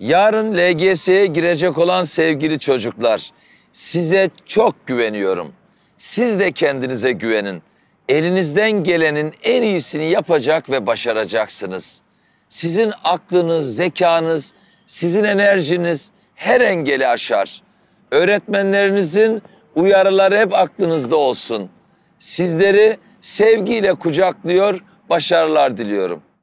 Yarın LGS'ye girecek olan sevgili çocuklar, size çok güveniyorum. Siz de kendinize güvenin. Elinizden gelenin en iyisini yapacak ve başaracaksınız. Sizin aklınız, zekanız, sizin enerjiniz her engeli aşar. Öğretmenlerinizin uyarıları hep aklınızda olsun. Sizleri sevgiyle kucaklıyor, başarılar diliyorum.